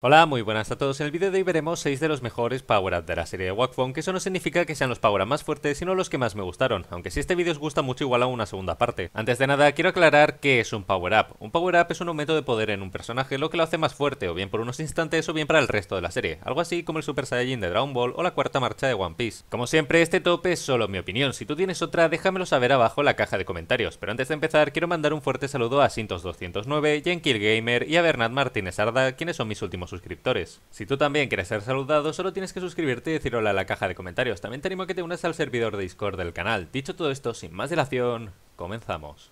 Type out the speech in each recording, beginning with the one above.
Hola, muy buenas a todos. En el vídeo de hoy veremos 6 de los mejores power ups de la serie de Wakfone, que eso no significa que sean los power ups más fuertes, sino los que más me gustaron, aunque si este vídeo os gusta mucho igual a una segunda parte. Antes de nada, quiero aclarar qué es un power-up. Un power-up es un aumento de poder en un personaje, lo que lo hace más fuerte, o bien por unos instantes o bien para el resto de la serie, algo así como el Super Saiyajin de Dragon Ball o la cuarta marcha de One Piece. Como siempre, este top es solo mi opinión, si tú tienes otra déjamelo saber abajo en la caja de comentarios, pero antes de empezar quiero mandar un fuerte saludo a Sintos209, Jenkill Gamer y a Bernard Martínez Arda, quienes son mis últimos suscriptores. Si tú también quieres ser saludado, solo tienes que suscribirte y decir hola la caja de comentarios. También te animo a que te unas al servidor de Discord del canal. Dicho todo esto, sin más dilación, comenzamos.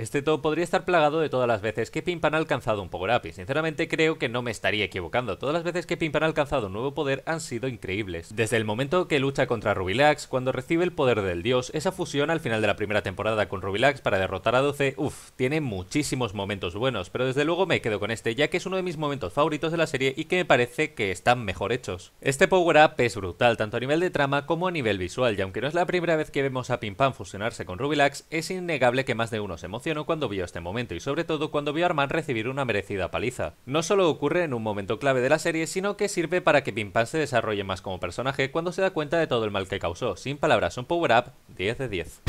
Este todo podría estar plagado de todas las veces que Pan ha alcanzado un power-up y sinceramente creo que no me estaría equivocando. Todas las veces que Pan ha alcanzado un nuevo poder han sido increíbles. Desde el momento que lucha contra Rubilax, cuando recibe el poder del dios, esa fusión al final de la primera temporada con Rubilax para derrotar a 12, uff, tiene muchísimos momentos buenos, pero desde luego me quedo con este ya que es uno de mis momentos favoritos de la serie y que me parece que están mejor hechos. Este power-up es brutal tanto a nivel de trama como a nivel visual y aunque no es la primera vez que vemos a Pan fusionarse con Rubilax, es innegable que más de uno se emociona cuando vio este momento y sobre todo cuando vio a Armand recibir una merecida paliza. No solo ocurre en un momento clave de la serie, sino que sirve para que Pimpan se desarrolle más como personaje cuando se da cuenta de todo el mal que causó. Sin palabras, un power-up 10 de 10.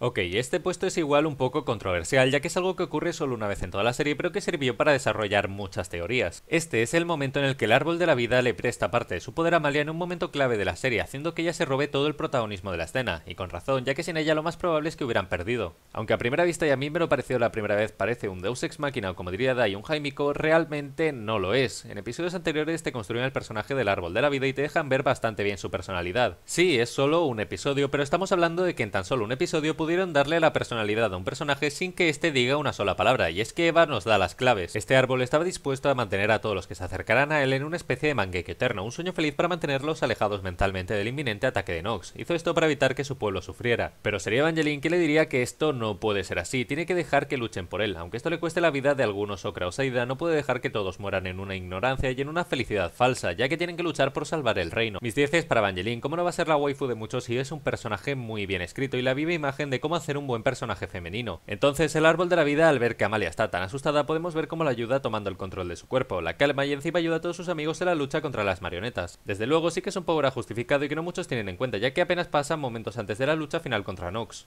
Ok, este puesto es igual un poco controversial, ya que es algo que ocurre solo una vez en toda la serie, pero que sirvió para desarrollar muchas teorías. Este es el momento en el que el árbol de la vida le presta parte de su poder a Malia en un momento clave de la serie, haciendo que ella se robe todo el protagonismo de la escena, y con razón, ya que sin ella lo más probable es que hubieran perdido. Aunque a primera vista y a mí me lo pareció la primera vez parece un Deus Ex Machina o como diría Dai un Jaimico, realmente no lo es. En episodios anteriores te construyen el personaje del árbol de la vida y te dejan ver bastante bien su personalidad. Sí, es solo un episodio, pero estamos hablando de que en tan solo un episodio pudieron darle la personalidad a un personaje sin que éste diga una sola palabra, y es que Eva nos da las claves. Este árbol estaba dispuesto a mantener a todos los que se acercaran a él en una especie de mangueque eterno, un sueño feliz para mantenerlos alejados mentalmente del inminente ataque de Nox. Hizo esto para evitar que su pueblo sufriera. Pero sería Evangeline quien le diría que esto no puede ser así, tiene que dejar que luchen por él. Aunque esto le cueste la vida de algunos o Saida, no puede dejar que todos mueran en una ignorancia y en una felicidad falsa, ya que tienen que luchar por salvar el reino. Mis es para Evangeline, como no va a ser la waifu de muchos y es un personaje muy bien escrito y la viva imagen de cómo hacer un buen personaje femenino. Entonces el árbol de la vida al ver que Amalia está tan asustada podemos ver cómo la ayuda tomando el control de su cuerpo, la calma y encima ayuda a todos sus amigos en la lucha contra las marionetas. Desde luego sí que es un power justificado y que no muchos tienen en cuenta ya que apenas pasan momentos antes de la lucha final contra Nox.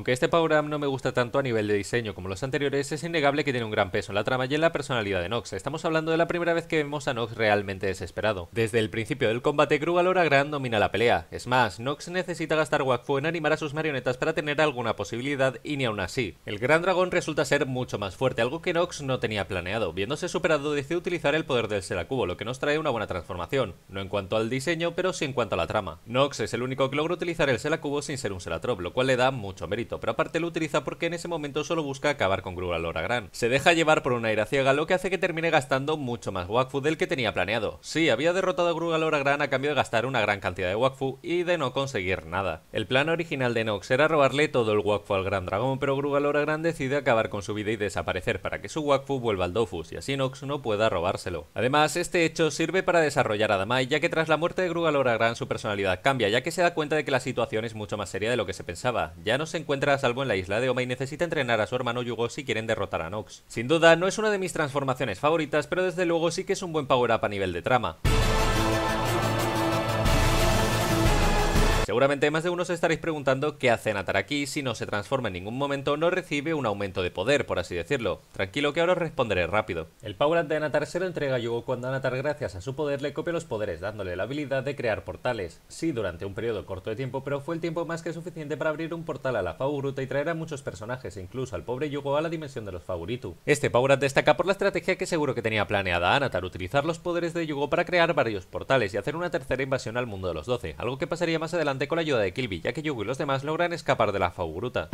Aunque este Power Up no me gusta tanto a nivel de diseño como los anteriores, es innegable que tiene un gran peso en la trama y en la personalidad de Nox. Estamos hablando de la primera vez que vemos a Nox realmente desesperado. Desde el principio del combate, Krugal Grand Gran domina la pelea. Es más, Nox necesita gastar Wakfu en animar a sus marionetas para tener alguna posibilidad y ni aún así. El Gran Dragón resulta ser mucho más fuerte, algo que Nox no tenía planeado. Viéndose superado, decide utilizar el poder del Seracubo, lo que nos trae una buena transformación. No en cuanto al diseño, pero sí en cuanto a la trama. Nox es el único que logra utilizar el Seracubo sin ser un Seratrop, lo cual le da mucho mérito pero aparte lo utiliza porque en ese momento solo busca acabar con Grugalora Gran. Se deja llevar por una ira ciega, lo que hace que termine gastando mucho más Wakfu del que tenía planeado. Sí, había derrotado a Grugalora Gran a cambio de gastar una gran cantidad de Wakfu y de no conseguir nada. El plan original de Nox era robarle todo el Wakfu al Gran Dragón, pero Grugalora Gran decide acabar con su vida y desaparecer para que su Wakfu vuelva al Dofus y así Nox no pueda robárselo. Además, este hecho sirve para desarrollar a Damai, ya que tras la muerte de Grugalora Gran su personalidad cambia, ya que se da cuenta de que la situación es mucho más seria de lo que se pensaba. Ya no se encuentra encuentra a salvo en la isla de Oma y necesita entrenar a su hermano Yugo si quieren derrotar a Nox. Sin duda, no es una de mis transformaciones favoritas, pero desde luego sí que es un buen power-up a nivel de trama. Seguramente más de uno se estaréis preguntando qué hace Anatar aquí? si no se transforma en ningún momento no recibe un aumento de poder, por así decirlo. Tranquilo que ahora os responderé rápido. El power-up de Anatar se lo entrega a Yugo cuando Anatar gracias a su poder le copia los poderes dándole la habilidad de crear portales. Sí, durante un periodo corto de tiempo, pero fue el tiempo más que suficiente para abrir un portal a la Fauruta y traer a muchos personajes, incluso al pobre Yugo a la dimensión de los Fauritu. Este power-up destaca por la estrategia que seguro que tenía planeada Anatar, utilizar los poderes de Yugo para crear varios portales y hacer una tercera invasión al mundo de los 12, algo que pasaría más adelante con la ayuda de Kilby, ya que Yugo y los demás logran escapar de la Faugruta.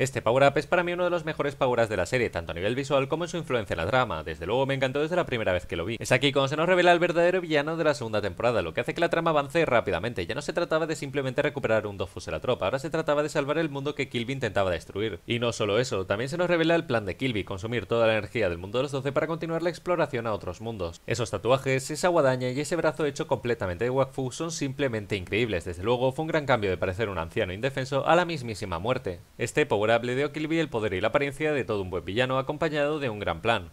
Este power-up es para mí uno de los mejores power-ups de la serie, tanto a nivel visual como en su influencia en la trama. Desde luego me encantó desde la primera vez que lo vi. Es aquí cuando se nos revela el verdadero villano de la segunda temporada, lo que hace que la trama avance rápidamente. Ya no se trataba de simplemente recuperar un Dofus de la tropa, ahora se trataba de salvar el mundo que Kilby intentaba destruir. Y no solo eso, también se nos revela el plan de Kilby, consumir toda la energía del mundo de los doce para continuar la exploración a otros mundos. Esos tatuajes, esa guadaña y ese brazo hecho completamente de Wakfu son simplemente increíbles. Desde luego fue un gran cambio de parecer un anciano indefenso a la mismísima muerte. Este power de y el poder y la apariencia de todo un buen villano acompañado de un gran plan.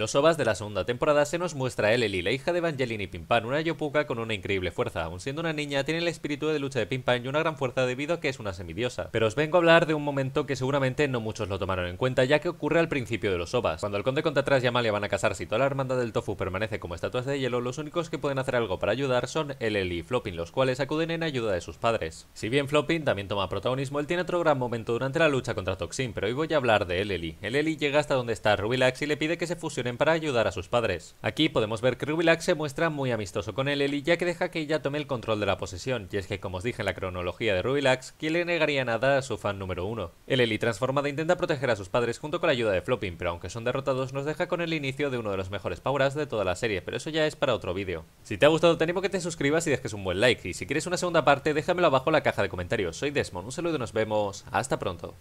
los OVAs de la segunda temporada se nos muestra a Ellie, la hija de Evangeline y Pimpán, una Yopuka con una increíble fuerza. Aun siendo una niña, tiene el espíritu de lucha de Pimpán y una gran fuerza debido a que es una semidiosa. Pero os vengo a hablar de un momento que seguramente no muchos lo tomaron en cuenta, ya que ocurre al principio de los OVAs. Cuando el conde contra atrás y Amalia van a casarse y toda la hermandad del tofu permanece como estatuas de hielo, los únicos que pueden hacer algo para ayudar son Leli y Flopping, los cuales acuden en ayuda de sus padres. Si bien Floppin también toma protagonismo, él tiene otro gran momento durante la lucha contra Toxin, pero hoy voy a hablar de Ellie. El llega hasta donde está Rubilax y le pide que se fusione para ayudar a sus padres. Aquí podemos ver que Rubilax se muestra muy amistoso con Eleli ya que deja que ella tome el control de la posesión, y es que como os dije en la cronología de Rubilax, ¿quién le negaría nada a su fan número uno. Eli transformada intenta proteger a sus padres junto con la ayuda de Flopping, pero aunque son derrotados nos deja con el inicio de uno de los mejores powers de toda la serie, pero eso ya es para otro vídeo. Si te ha gustado te animo que te suscribas y dejes un buen like, y si quieres una segunda parte déjamelo abajo en la caja de comentarios. Soy Desmond, un saludo y nos vemos, hasta pronto.